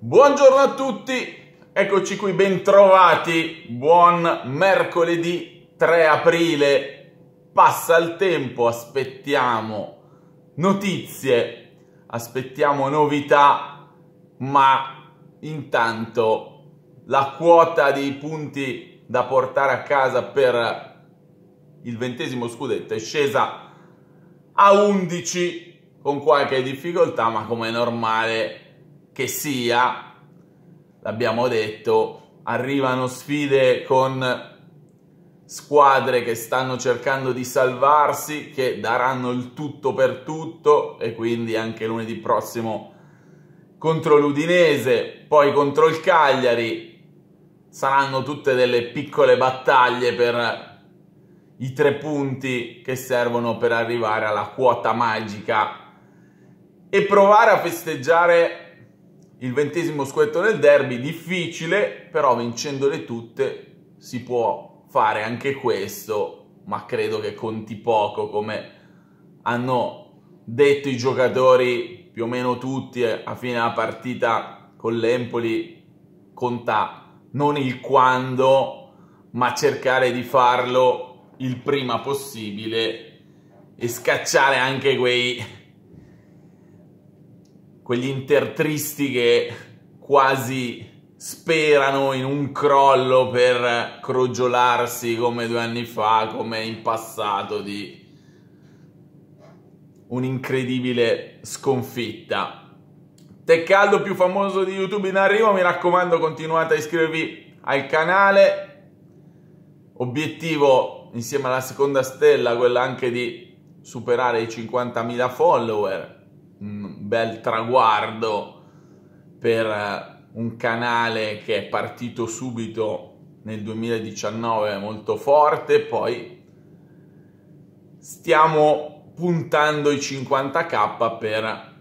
Buongiorno a tutti, eccoci qui bentrovati, buon mercoledì 3 aprile, passa il tempo, aspettiamo notizie, aspettiamo novità, ma intanto la quota dei punti da portare a casa per il ventesimo scudetto è scesa a 11 con qualche difficoltà, ma come è normale che sia, l'abbiamo detto, arrivano sfide con squadre che stanno cercando di salvarsi, che daranno il tutto per tutto e quindi anche lunedì prossimo contro l'Udinese, poi contro il Cagliari, saranno tutte delle piccole battaglie per i tre punti che servono per arrivare alla quota magica e provare a festeggiare il ventesimo scudetto nel derby, difficile, però vincendole tutte si può fare anche questo, ma credo che conti poco come hanno detto i giocatori più o meno tutti eh, a fine della partita con l'Empoli, conta non il quando, ma cercare di farlo il prima possibile e scacciare anche quei quegli intertristi che quasi sperano in un crollo per crogiolarsi come due anni fa, come in passato di un'incredibile sconfitta. Teccaldo più famoso di YouTube in arrivo, mi raccomando continuate a iscrivervi al canale. Obiettivo insieme alla seconda stella, quella anche di superare i 50.000 follower bel traguardo per eh, un canale che è partito subito nel 2019 molto forte, poi stiamo puntando i 50k per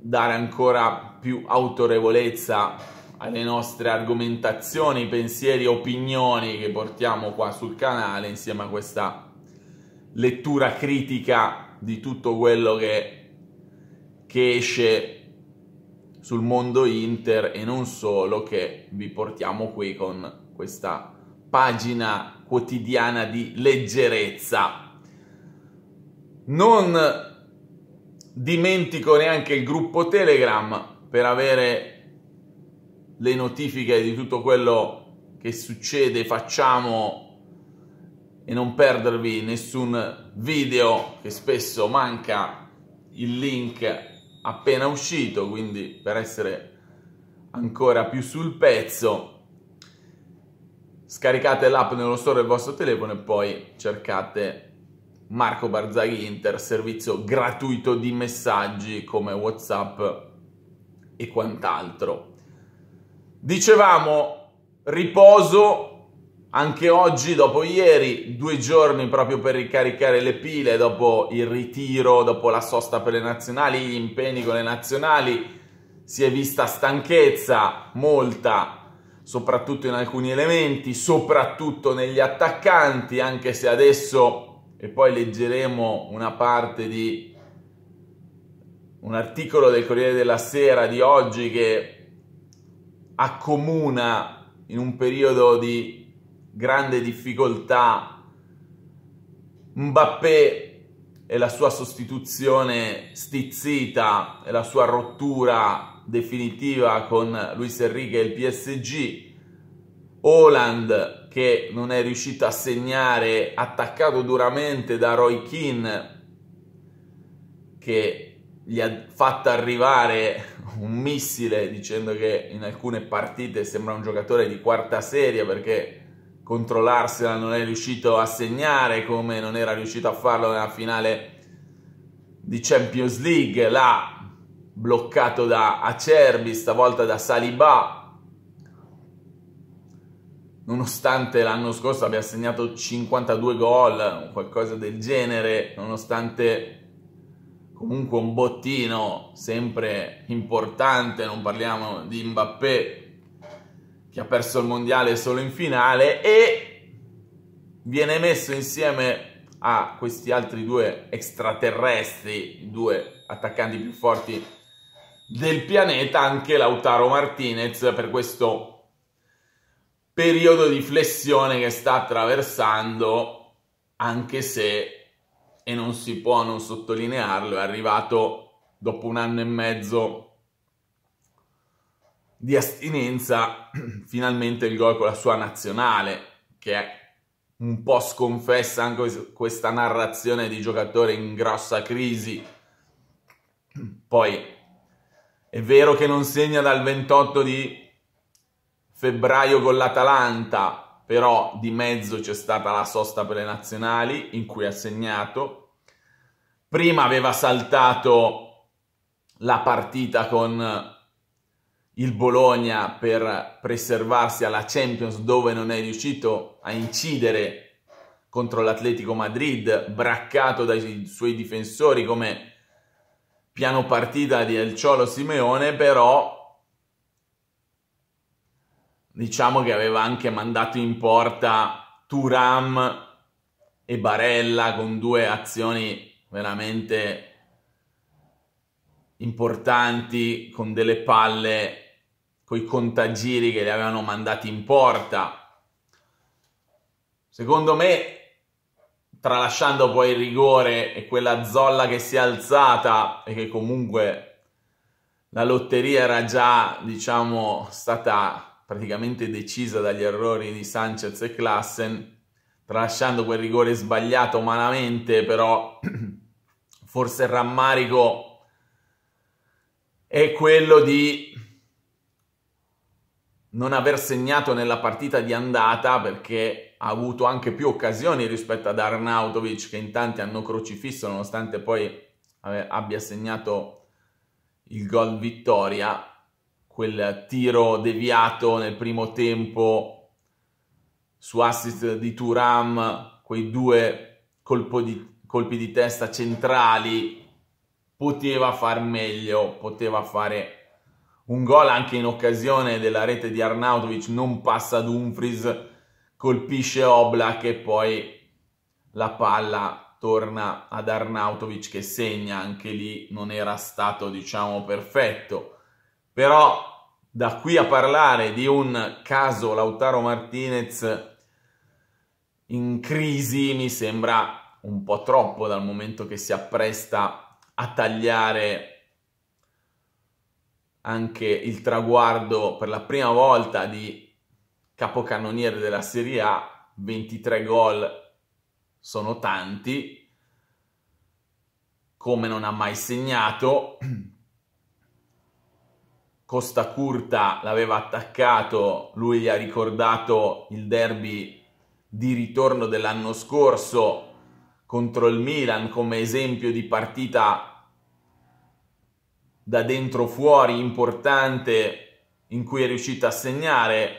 dare ancora più autorevolezza alle nostre argomentazioni, pensieri, opinioni che portiamo qua sul canale insieme a questa lettura critica di tutto quello che che esce sul mondo Inter e non solo, che vi portiamo qui con questa pagina quotidiana di leggerezza. Non dimentico neanche il gruppo Telegram per avere le notifiche di tutto quello che succede, facciamo e non perdervi nessun video che spesso manca il link appena uscito, quindi per essere ancora più sul pezzo, scaricate l'app nello store del vostro telefono e poi cercate Marco Barzaghi Inter, servizio gratuito di messaggi come WhatsApp e quant'altro. Dicevamo riposo anche oggi, dopo ieri, due giorni proprio per ricaricare le pile dopo il ritiro, dopo la sosta per le nazionali, gli impegni con le nazionali, si è vista stanchezza, molta, soprattutto in alcuni elementi, soprattutto negli attaccanti, anche se adesso, e poi leggeremo una parte di un articolo del Corriere della Sera di oggi che accomuna in un periodo di grande difficoltà Mbappé e la sua sostituzione stizzita e la sua rottura definitiva con Luis Enrique e il PSG. Holland che non è riuscito a segnare, attaccato duramente da Roy Keane che gli ha fatto arrivare un missile dicendo che in alcune partite sembra un giocatore di quarta serie perché controllarsela non è riuscito a segnare come non era riuscito a farlo nella finale di Champions League, là bloccato da Acerbi, stavolta da Saliba, nonostante l'anno scorso abbia segnato 52 gol, qualcosa del genere, nonostante comunque un bottino sempre importante, non parliamo di Mbappé che ha perso il mondiale solo in finale e viene messo insieme a questi altri due extraterrestri, due attaccanti più forti del pianeta, anche Lautaro Martinez per questo periodo di flessione che sta attraversando, anche se, e non si può non sottolinearlo, è arrivato dopo un anno e mezzo di astinenza, finalmente il gol con la sua nazionale, che è un po' sconfessa anche questa narrazione di giocatore in grossa crisi. Poi è vero che non segna dal 28 di febbraio con l'Atalanta, però di mezzo c'è stata la sosta per le nazionali in cui ha segnato. Prima aveva saltato la partita con il Bologna per preservarsi alla Champions dove non è riuscito a incidere contro l'Atletico Madrid, braccato dai suoi difensori come piano partita di El Ciolo Simeone, però diciamo che aveva anche mandato in porta Turam e Barella con due azioni veramente importanti, con delle palle coi contagiri che li avevano mandati in porta. Secondo me, tralasciando poi il rigore e quella zolla che si è alzata e che comunque la lotteria era già, diciamo, stata praticamente decisa dagli errori di Sanchez e Klassen, tralasciando quel rigore sbagliato malamente, però forse il rammarico è quello di non aver segnato nella partita di andata perché ha avuto anche più occasioni rispetto ad Arnautovic che in tanti hanno crocifisso nonostante poi abbia segnato il gol vittoria quel tiro deviato nel primo tempo su assist di Turam quei due di, colpi di testa centrali poteva far meglio poteva fare un gol anche in occasione della rete di Arnautovic, non passa Dumfries, colpisce Oblak e poi la palla torna ad Arnautovic che segna, anche lì non era stato diciamo perfetto, però da qui a parlare di un caso Lautaro Martinez in crisi mi sembra un po' troppo dal momento che si appresta a tagliare anche il traguardo per la prima volta di capocannoniere della Serie A, 23 gol sono tanti, come non ha mai segnato, Costa Curta l'aveva attaccato, lui gli ha ricordato il derby di ritorno dell'anno scorso contro il Milan come esempio di partita da dentro fuori importante in cui è riuscito a segnare.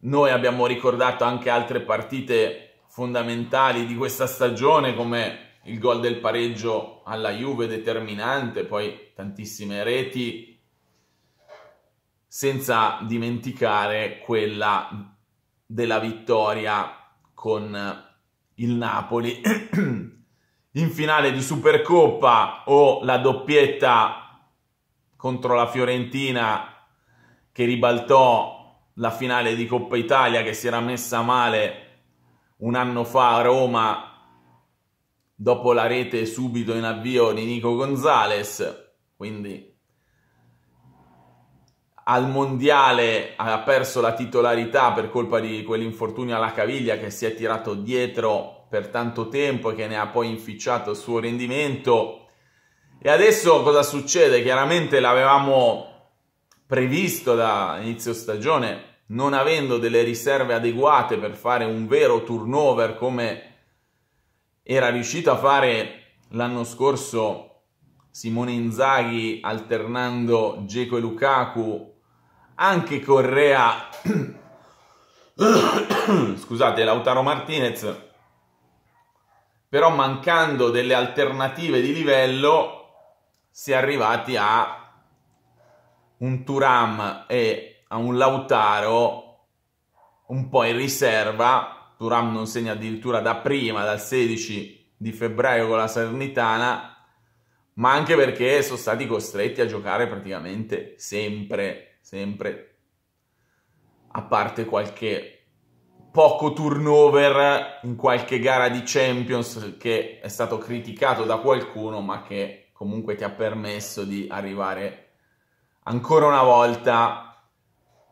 Noi abbiamo ricordato anche altre partite fondamentali di questa stagione come il gol del pareggio alla Juve determinante, poi tantissime reti, senza dimenticare quella della vittoria con il Napoli in finale di Supercoppa o la doppietta contro la Fiorentina che ribaltò la finale di Coppa Italia che si era messa male un anno fa a Roma dopo la rete subito in avvio di Nico Gonzales, quindi al mondiale ha perso la titolarità per colpa di quell'infortunio alla caviglia che si è tirato dietro per tanto tempo e che ne ha poi inficiato il suo rendimento. E adesso cosa succede? Chiaramente l'avevamo previsto da inizio stagione, non avendo delle riserve adeguate per fare un vero turnover come era riuscito a fare l'anno scorso Simone Inzaghi alternando Geco e Lukaku, anche Correa, scusate, Lautaro Martinez però mancando delle alternative di livello si è arrivati a un Turam e a un Lautaro un po' in riserva. Turam non segna addirittura da prima, dal 16 di febbraio con la Salernitana, ma anche perché sono stati costretti a giocare praticamente sempre, sempre, a parte qualche poco turnover in qualche gara di Champions che è stato criticato da qualcuno, ma che comunque ti ha permesso di arrivare ancora una volta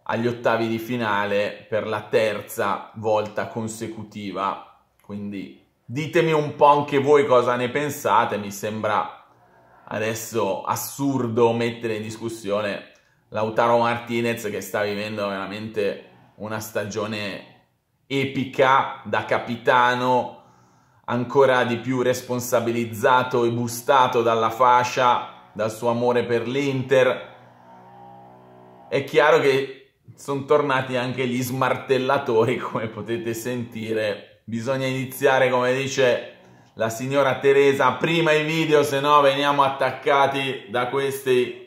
agli ottavi di finale per la terza volta consecutiva. Quindi ditemi un po' anche voi cosa ne pensate, mi sembra adesso assurdo mettere in discussione Lautaro Martinez che sta vivendo veramente una stagione epica da capitano, ancora di più responsabilizzato e bustato dalla fascia, dal suo amore per l'Inter. È chiaro che sono tornati anche gli smartellatori, come potete sentire. Bisogna iniziare, come dice la signora Teresa, prima i video, se no veniamo attaccati da questi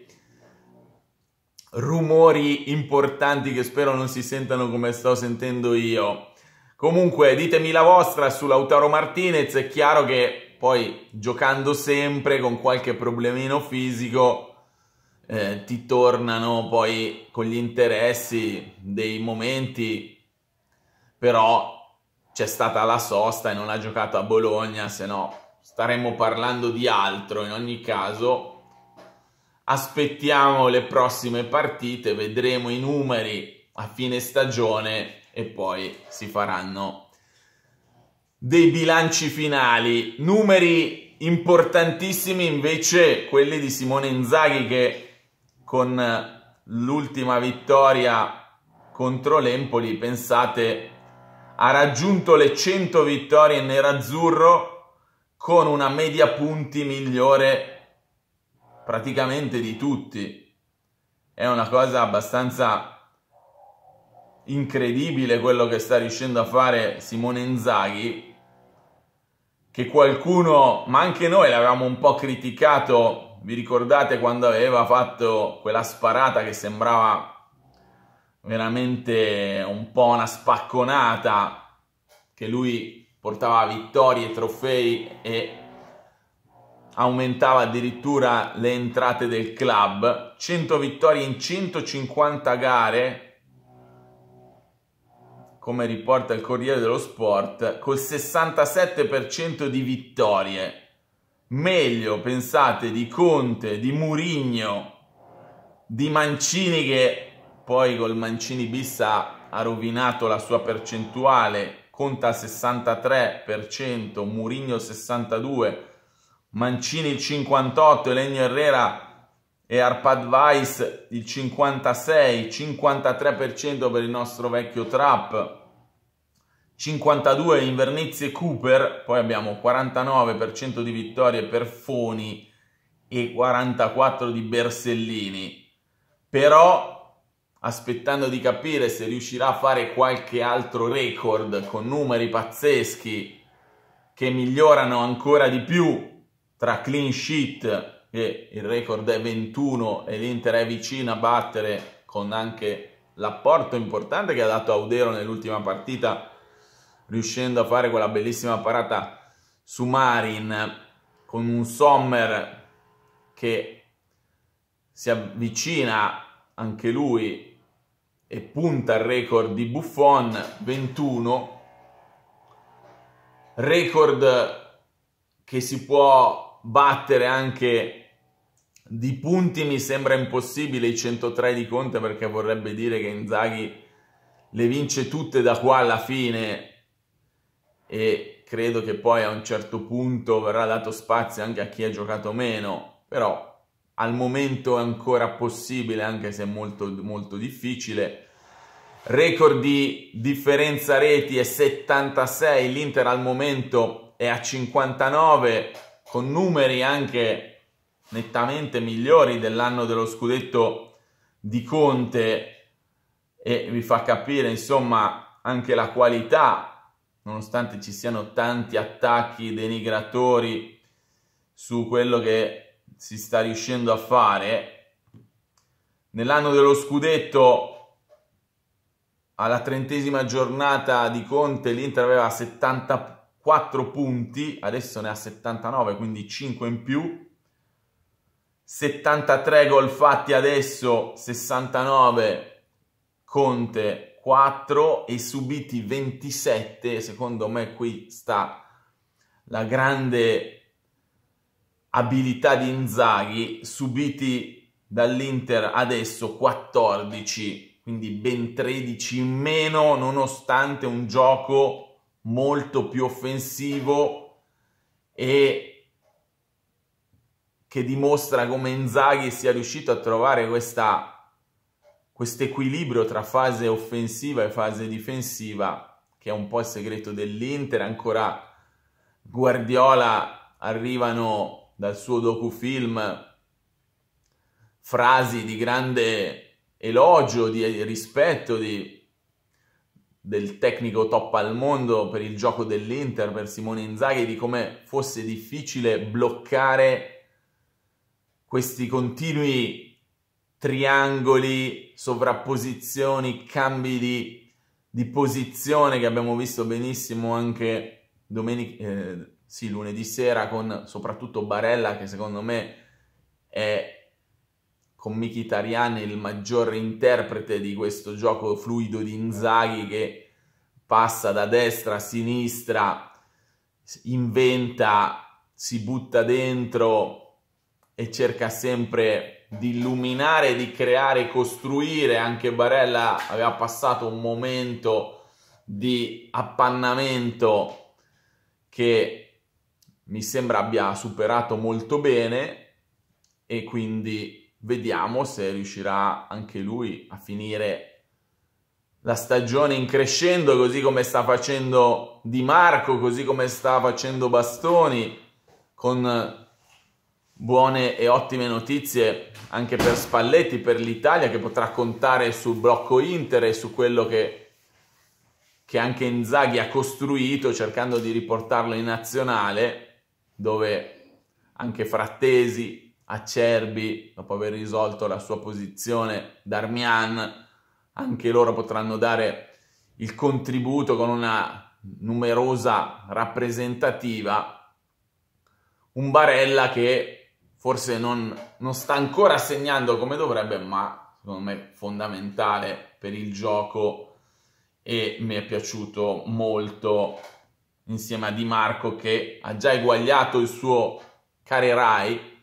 rumori importanti che spero non si sentano come sto sentendo io. Comunque ditemi la vostra su Lautaro Martinez, è chiaro che poi giocando sempre con qualche problemino fisico eh, ti tornano poi con gli interessi dei momenti, però c'è stata la sosta e non ha giocato a Bologna, se no staremmo parlando di altro. In ogni caso, aspettiamo le prossime partite, vedremo i numeri a fine stagione e poi si faranno dei bilanci finali. Numeri importantissimi invece quelli di Simone Inzaghi che con l'ultima vittoria contro l'Empoli, pensate, ha raggiunto le 100 vittorie nerazzurro con una media punti migliore praticamente di tutti. È una cosa abbastanza incredibile quello che sta riuscendo a fare Simone Inzaghi, che qualcuno, ma anche noi l'avevamo un po' criticato, vi ricordate quando aveva fatto quella sparata che sembrava veramente un po' una spacconata, che lui portava vittorie, trofei e aumentava addirittura le entrate del club, 100 vittorie in 150 gare, come riporta il Corriere dello Sport, col 67% di vittorie. Meglio, pensate, di Conte, di Murigno, di Mancini che poi col Mancini Bissa ha, rovinato la sua percentuale, conta 63%, Murigno 62%, Mancini 58%, Legno Herrera e ARPADVICE il 56, 53% per il nostro vecchio Trap, 52 Invernizzi e Cooper, poi abbiamo 49% di vittorie per Foni e 44 di Bersellini. Però aspettando di capire se riuscirà a fare qualche altro record con numeri pazzeschi che migliorano ancora di più tra clean sheet che il record è 21 e l'Inter è vicina a battere con anche l'apporto importante che ha dato Audero nell'ultima partita, riuscendo a fare quella bellissima parata su Marin con un Sommer che si avvicina anche lui e punta al record di Buffon 21 record che si può battere anche di punti mi sembra impossibile i 103 di Conte perché vorrebbe dire che Inzaghi le vince tutte da qua alla fine e credo che poi a un certo punto verrà dato spazio anche a chi ha giocato meno, però al momento è ancora possibile anche se è molto, molto difficile. Record di differenza reti è 76, l'Inter al momento è a 59 con numeri anche nettamente migliori dell'anno dello scudetto di Conte e vi fa capire insomma anche la qualità nonostante ci siano tanti attacchi denigratori su quello che si sta riuscendo a fare nell'anno dello scudetto alla trentesima giornata di Conte l'Inter aveva 74 punti adesso ne ha 79 quindi 5 in più 73 gol fatti adesso, 69 Conte 4 e subiti 27. Secondo me qui sta la grande abilità di Inzaghi, subiti dall'Inter adesso 14, quindi ben 13 in meno nonostante un gioco molto più offensivo e che dimostra come Inzaghi sia riuscito a trovare questo equilibrio tra fase offensiva e fase difensiva, che è un po' il segreto dell'Inter. Ancora Guardiola arrivano dal suo docufilm frasi di grande elogio, di rispetto di, del tecnico top al mondo per il gioco dell'Inter, per Simone Inzaghi, di come fosse difficile bloccare questi continui triangoli, sovrapposizioni, cambi di, di, posizione che abbiamo visto benissimo anche domenica, eh, sì, lunedì sera con soprattutto Barella che secondo me è con Tariani il maggior interprete di questo gioco fluido di Inzaghi che passa da destra a sinistra, inventa, si butta dentro, e cerca sempre di illuminare, di creare, costruire. Anche Barella aveva passato un momento di appannamento che mi sembra abbia superato molto bene e quindi vediamo se riuscirà anche lui a finire la stagione in crescendo, così come sta facendo Di Marco, così come sta facendo Bastoni, con buone e ottime notizie anche per Spalletti, per l'Italia che potrà contare sul blocco Inter e su quello che, che anche Inzaghi ha costruito cercando di riportarlo in nazionale dove anche Frattesi, Acerbi, dopo aver risolto la sua posizione, Darmian, anche loro potranno dare il contributo con una numerosa rappresentativa. Un Barella che forse non, non sta ancora segnando come dovrebbe, ma secondo me è fondamentale per il gioco e mi è piaciuto molto insieme a Di Marco che ha già eguagliato il suo Carerai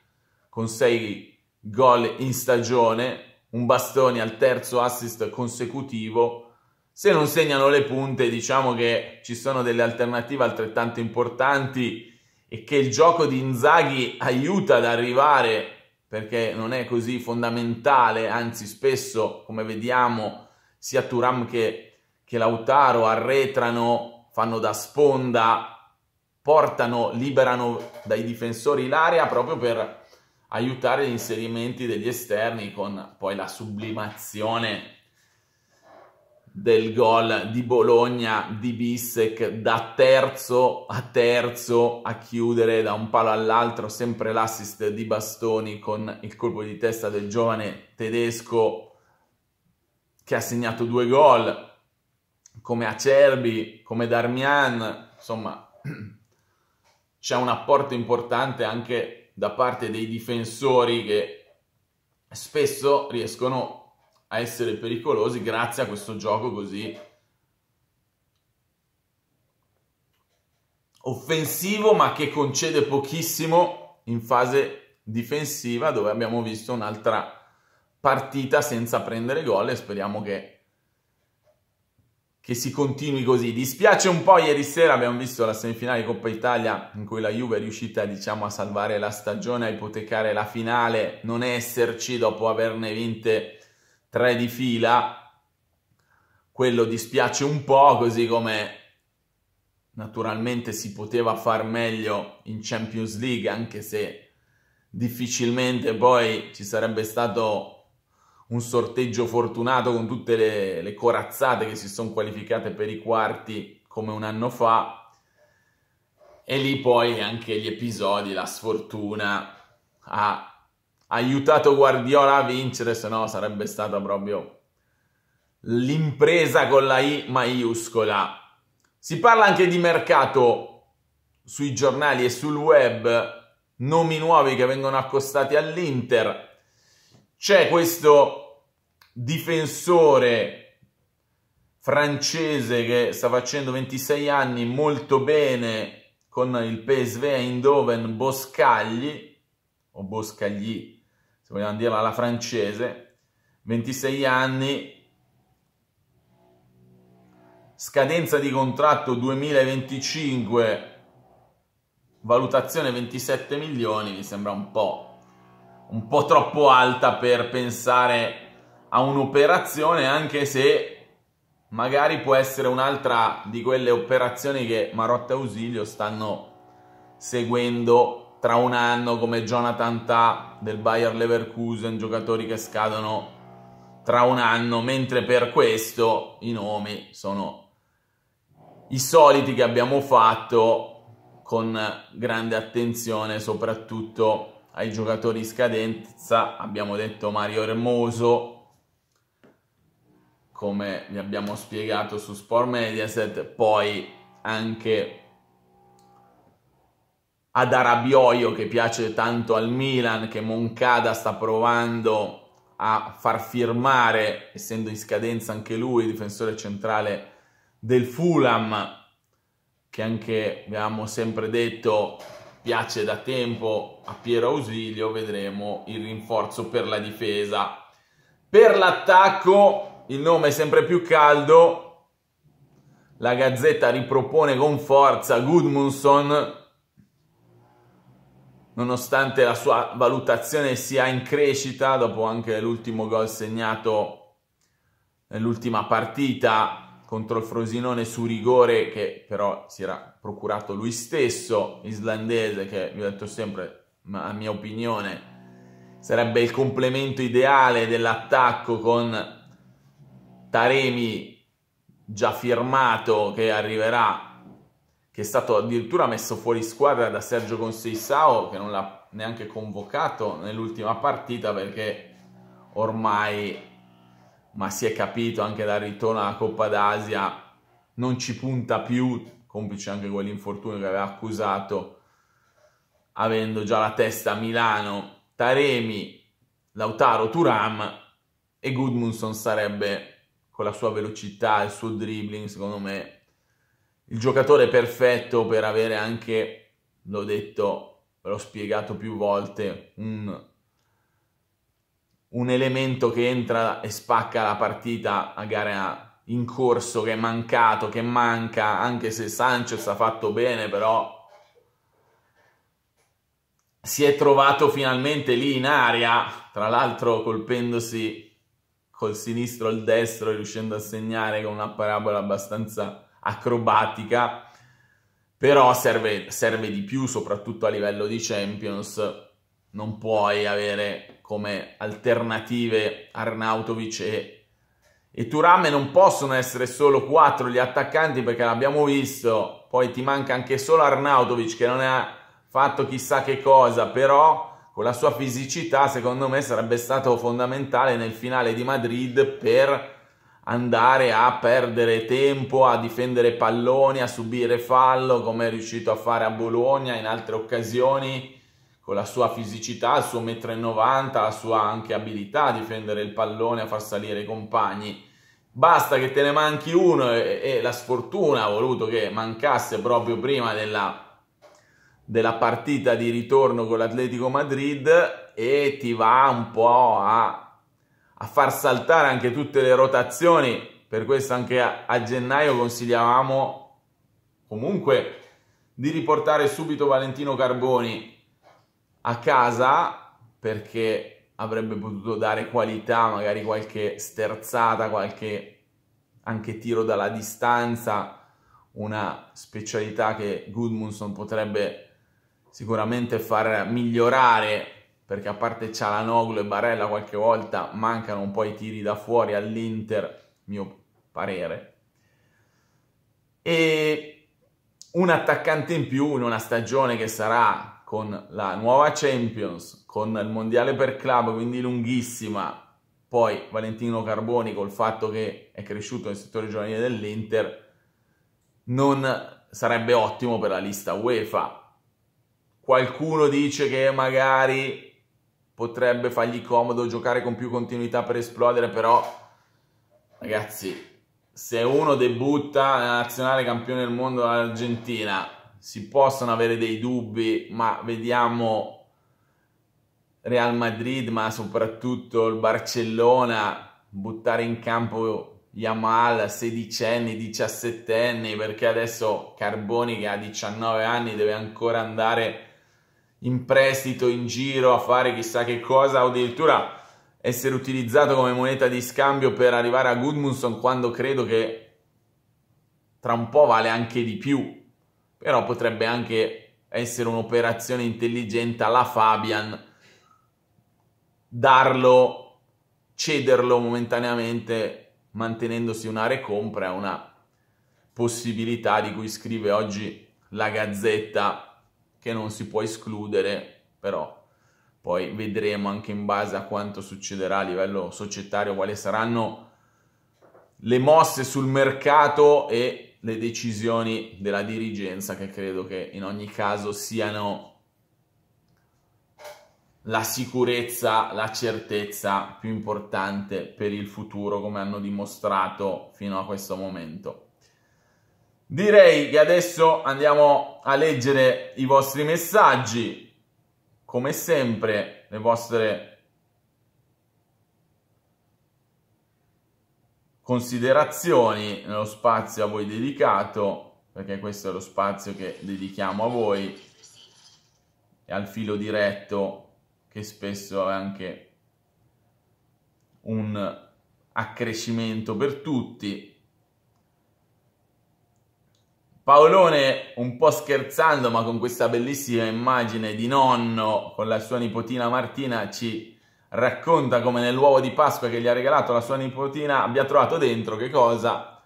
con 6 gol in stagione, un bastone al terzo assist consecutivo. Se non segnano le punte, diciamo che ci sono delle alternative altrettanto importanti e che il gioco di Inzaghi aiuta ad arrivare perché non è così fondamentale, anzi spesso come vediamo sia Turam che, che Lautaro arretrano, fanno da sponda, portano, liberano dai difensori l'area proprio per aiutare gli inserimenti degli esterni con poi la sublimazione del gol di Bologna di Bissek da terzo a terzo a chiudere da un palo all'altro, sempre l'assist di Bastoni con il colpo di testa del giovane tedesco che ha segnato due gol, come Acerbi, come Darmian, insomma c'è un apporto importante anche da parte dei difensori che spesso riescono a essere pericolosi grazie a questo gioco così offensivo ma che concede pochissimo in fase difensiva dove abbiamo visto un'altra partita senza prendere gol e speriamo che, che si continui così. Dispiace un po' ieri sera abbiamo visto la semifinale Coppa Italia in cui la Juve è riuscita diciamo a salvare la stagione, a ipotecare la finale, non esserci dopo averne vinte tre di fila, quello dispiace un po', così come naturalmente si poteva far meglio in Champions League, anche se difficilmente poi ci sarebbe stato un sorteggio fortunato con tutte le, le corazzate che si sono qualificate per i quarti come un anno fa. E lì poi anche gli episodi, la sfortuna a aiutato Guardiola a vincere, se no sarebbe stata proprio l'impresa con la I maiuscola. Si parla anche di mercato sui giornali e sul web, nomi nuovi che vengono accostati all'Inter. C'è questo difensore francese che sta facendo 26 anni molto bene con il PSV Eindhoven Boscagli o Boscagli se vogliamo dirla alla francese, 26 anni, scadenza di contratto 2025, valutazione 27 milioni, mi sembra un po', un po troppo alta per pensare a un'operazione, anche se magari può essere un'altra di quelle operazioni che Marotta e Ausilio stanno seguendo tra un anno come Jonathan Ta del Bayer Leverkusen, giocatori che scadono tra un anno, mentre per questo i nomi sono i soliti che abbiamo fatto con grande attenzione soprattutto ai giocatori scadenza, abbiamo detto Mario Hermoso, come vi abbiamo spiegato su Sport Mediaset, poi anche ad Arabioio che piace tanto al Milan, che Moncada sta provando a far firmare, essendo in scadenza anche lui, difensore centrale del Fulham, che anche abbiamo sempre detto piace da tempo a Piero Ausilio, vedremo il rinforzo per la difesa. Per l'attacco il nome è sempre più caldo, la Gazzetta ripropone con forza Goodmunson, nonostante la sua valutazione sia in crescita dopo anche l'ultimo gol segnato nell'ultima partita contro il Frosinone su rigore che però si era procurato lui stesso, islandese, che vi ho detto sempre, ma a mia opinione sarebbe il complemento ideale dell'attacco con Taremi già firmato che arriverà che è stato addirittura messo fuori squadra da Sergio Conceissao, che non l'ha neanche convocato nell'ultima partita perché ormai, ma si è capito anche dal ritorno alla Coppa d'Asia, non ci punta più, complice anche quell'infortunio che aveva accusato, avendo già la testa a Milano, Taremi, Lautaro, Turam e Gudmundsson sarebbe con la sua velocità, il suo dribbling, secondo me il giocatore perfetto per avere anche, l'ho detto, l'ho spiegato più volte, un, un elemento che entra e spacca la partita a gara in corso, che è mancato, che manca, anche se Sanchez ha fatto bene, però si è trovato finalmente lì in aria, tra l'altro colpendosi col sinistro al destro e riuscendo a segnare con una parabola abbastanza acrobatica, però serve, serve di più, soprattutto a livello di Champions. Non puoi avere come alternative Arnautovic e, e Turame, non possono essere solo quattro gli attaccanti perché l'abbiamo visto, poi ti manca anche solo Arnautovic che non ha fatto chissà che cosa, però con la sua fisicità secondo me sarebbe stato fondamentale nel finale di Madrid per andare a perdere tempo, a difendere palloni, a subire fallo come è riuscito a fare a Bologna in altre occasioni con la sua fisicità, il suo 1,90 m, la sua anche abilità a difendere il pallone, a far salire i compagni. Basta che te ne manchi uno e, e la sfortuna ha voluto che mancasse proprio prima della, della partita di ritorno con l'Atletico Madrid e ti va un po' a a far saltare anche tutte le rotazioni. Per questo anche a, a gennaio consigliavamo comunque di riportare subito Valentino Carboni a casa perché avrebbe potuto dare qualità, magari qualche sterzata, qualche anche tiro dalla distanza, una specialità che Goodmunson potrebbe sicuramente far migliorare perché a parte Cialanoglu e Barella qualche volta mancano un po' i tiri da fuori all'Inter, mio parere. E un attaccante in più in una stagione che sarà con la nuova Champions, con il Mondiale per club, quindi lunghissima, poi Valentino Carboni col fatto che è cresciuto nel settore giovanile dell'Inter non sarebbe ottimo per la lista UEFA. Qualcuno dice che magari potrebbe fargli comodo giocare con più continuità per esplodere, però ragazzi, se uno debutta nella nazionale campione del mondo dell'Argentina, si possono avere dei dubbi, ma vediamo Real Madrid, ma soprattutto il Barcellona buttare in campo Yamal, sedicenni, diciassettenni, perché adesso Carboni che ha 19 anni deve ancora andare in prestito in giro a fare chissà che cosa o addirittura essere utilizzato come moneta di scambio per arrivare a Goodmunson quando credo che tra un po' vale anche di più però potrebbe anche essere un'operazione intelligente alla Fabian darlo cederlo momentaneamente mantenendosi una recompra è una possibilità di cui scrive oggi la Gazzetta che non si può escludere, però poi vedremo anche in base a quanto succederà a livello societario quali saranno le mosse sul mercato e le decisioni della dirigenza che credo che in ogni caso siano la sicurezza, la certezza più importante per il futuro come hanno dimostrato fino a questo momento. Direi che adesso andiamo a leggere i vostri messaggi, come sempre le vostre considerazioni nello spazio a voi dedicato, perché questo è lo spazio che dedichiamo a voi e al filo diretto che spesso è anche un accrescimento per tutti Paolone un po' scherzando ma con questa bellissima immagine di nonno con la sua nipotina Martina ci racconta come nell'uovo di Pasqua che gli ha regalato la sua nipotina abbia trovato dentro che cosa?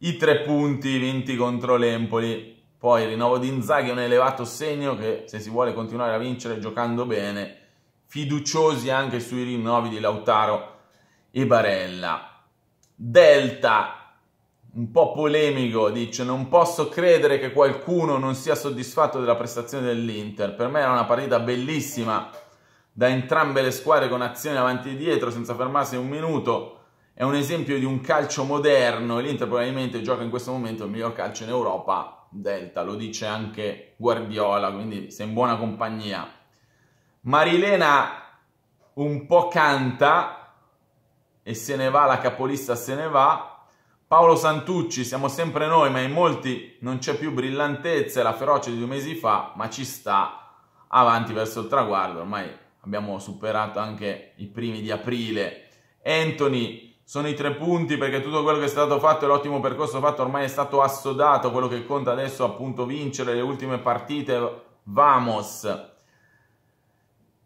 I tre punti vinti contro l'Empoli. Poi il rinnovo di Inzaghi è un elevato segno che se si vuole continuare a vincere giocando bene, fiduciosi anche sui rinnovi di Lautaro e Barella. Delta un po' polemico, dice non posso credere che qualcuno non sia soddisfatto della prestazione dell'Inter, per me era una partita bellissima da entrambe le squadre con azioni avanti e dietro senza fermarsi un minuto, è un esempio di un calcio moderno, l'Inter probabilmente gioca in questo momento il miglior calcio in Europa, Delta, lo dice anche Guardiola, quindi sei in buona compagnia. Marilena un po' canta e se ne va, la capolista se ne va, Paolo Santucci, siamo sempre noi, ma in molti non c'è più brillantezza e la ferocia di due mesi fa, ma ci sta avanti verso il traguardo. Ormai abbiamo superato anche i primi di aprile. Anthony, sono i tre punti perché tutto quello che è stato fatto e l'ottimo percorso fatto ormai è stato assodato. Quello che conta adesso è appunto vincere le ultime partite. Vamos!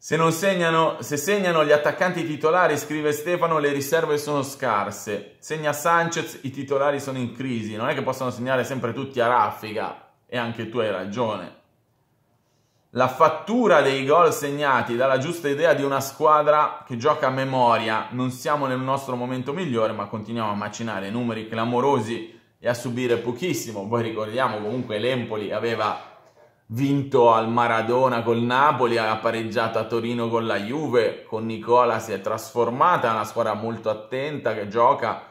Se, segnano, se segnano gli attaccanti titolari, scrive Stefano, le riserve sono scarse. Segna Sanchez, i titolari sono in crisi. Non è che possono segnare sempre tutti a raffica. E anche tu hai ragione. La fattura dei gol segnati dà la giusta idea di una squadra che gioca a memoria. Non siamo nel nostro momento migliore, ma continuiamo a macinare numeri clamorosi e a subire pochissimo. Poi ricordiamo comunque l'Empoli aveva vinto al Maradona col Napoli, ha pareggiato a Torino con la Juve, con Nicola si è trasformata, è una squadra molto attenta che gioca,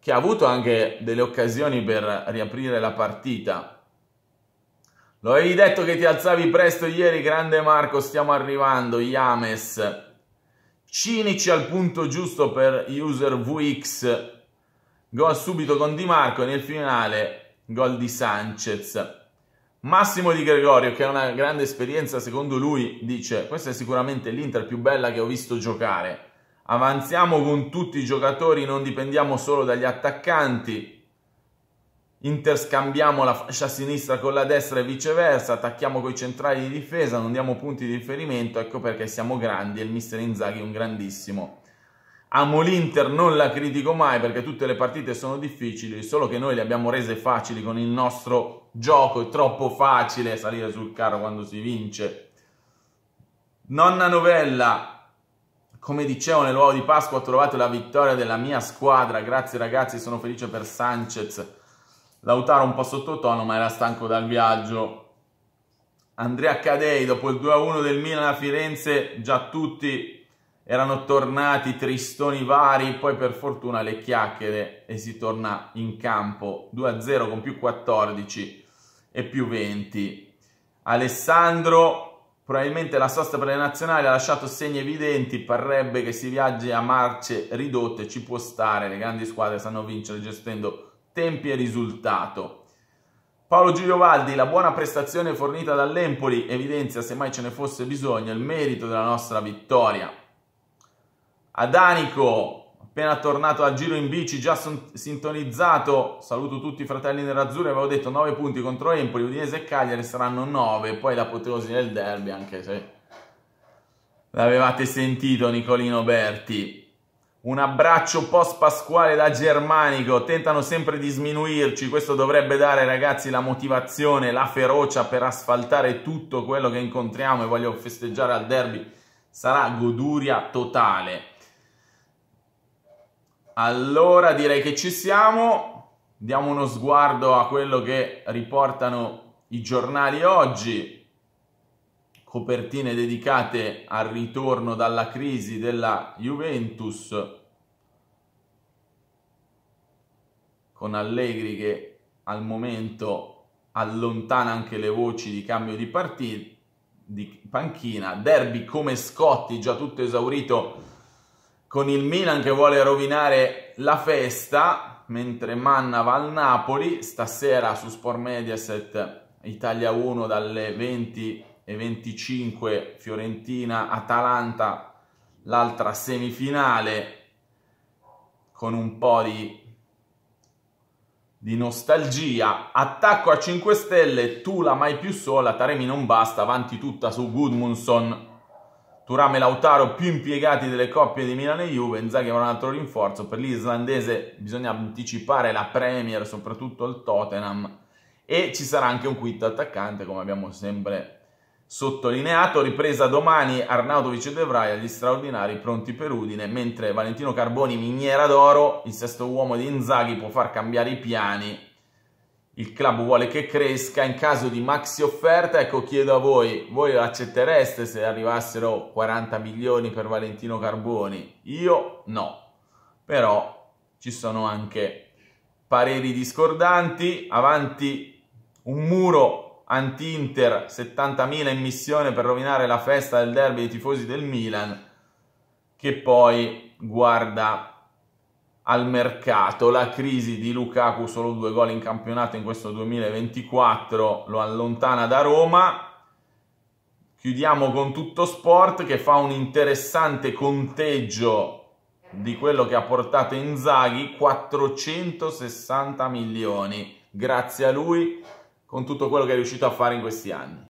che ha avuto anche delle occasioni per riaprire la partita. Lo avevi detto che ti alzavi presto ieri, grande Marco, stiamo arrivando, Iames. Cinici al punto giusto per user VX. Gol subito con Di Marco nel finale, gol di Sanchez. Massimo Di Gregorio, che ha una grande esperienza, secondo lui, dice questa è sicuramente l'Inter più bella che ho visto giocare. Avanziamo con tutti i giocatori, non dipendiamo solo dagli attaccanti. Interscambiamo la fascia sinistra con la destra e viceversa, attacchiamo con i centrali di difesa, non diamo punti di riferimento, ecco perché siamo grandi e il mister Inzaghi è un grandissimo. Amo l'Inter, non la critico mai perché tutte le partite sono difficili, solo che noi le abbiamo rese facili con il nostro gioco, è troppo facile salire sul carro quando si vince. Nonna novella, come dicevo nell'uovo di Pasqua ho trovato la vittoria della mia squadra, grazie ragazzi, sono felice per Sanchez. Lautaro un po' sottotono ma era stanco dal viaggio. Andrea Cadei, dopo il 2-1 del Milan a Firenze, già tutti erano tornati tristoni vari, poi per fortuna le chiacchiere e si torna in campo 2-0 con più 14 e più 20. Alessandro, probabilmente la sosta per le nazionali ha lasciato segni evidenti, parrebbe che si viaggi a marce ridotte, ci può stare, le grandi squadre sanno vincere gestendo tempi e risultato. Paolo Giulio Valdi, la buona prestazione fornita dall'Empoli evidenzia, se mai ce ne fosse bisogno, il merito della nostra vittoria. Adanico, appena tornato al giro in bici, già sintonizzato, saluto tutti i fratelli nerazzurri, avevo detto 9 punti contro Empoli, Udinese e Cagliari saranno 9, poi l'apoteosi del derby, anche se l'avevate sentito Nicolino Berti. Un abbraccio post pasquale da Germanico, tentano sempre di sminuirci, questo dovrebbe dare ragazzi la motivazione, la ferocia per asfaltare tutto quello che incontriamo e voglio festeggiare al derby, sarà goduria totale. Allora direi che ci siamo, diamo uno sguardo a quello che riportano i giornali oggi, copertine dedicate al ritorno dalla crisi della Juventus, con Allegri che al momento allontana anche le voci di cambio di partita, di panchina, derby come Scotti già tutto esaurito con il Milan che vuole rovinare la festa, mentre Manna va al Napoli, stasera su Sport Mediaset Italia 1 dalle 20 e 25 Fiorentina Atalanta l'altra semifinale con un po' di, di, nostalgia attacco a 5 stelle tu la mai più sola Taremi non basta avanti tutta su Goodmunson Turam e Lautaro più impiegati delle coppie di Milano e Juve, Inzaghi avrà un altro rinforzo, per l'islandese bisogna anticipare la Premier, soprattutto il Tottenham, e ci sarà anche un quinto attaccante, come abbiamo sempre sottolineato. Ripresa domani, Arnautovic e De Vrij agli straordinari pronti per Udine, mentre Valentino Carboni, miniera d'oro, il sesto uomo di Inzaghi, può far cambiare i piani il club vuole che cresca, in caso di maxi offerta, ecco chiedo a voi, voi accettereste se arrivassero 40 milioni per Valentino Carboni? Io no, però ci sono anche pareri discordanti, avanti un muro anti-Inter, 70.000 in missione per rovinare la festa del derby dei tifosi del Milan, che poi guarda al mercato. La crisi di Lukaku, solo due gol in campionato in questo 2024, lo allontana da Roma. Chiudiamo con tutto sport che fa un interessante conteggio di quello che ha portato Inzaghi, 460 milioni. Grazie a lui con tutto quello che è riuscito a fare in questi anni.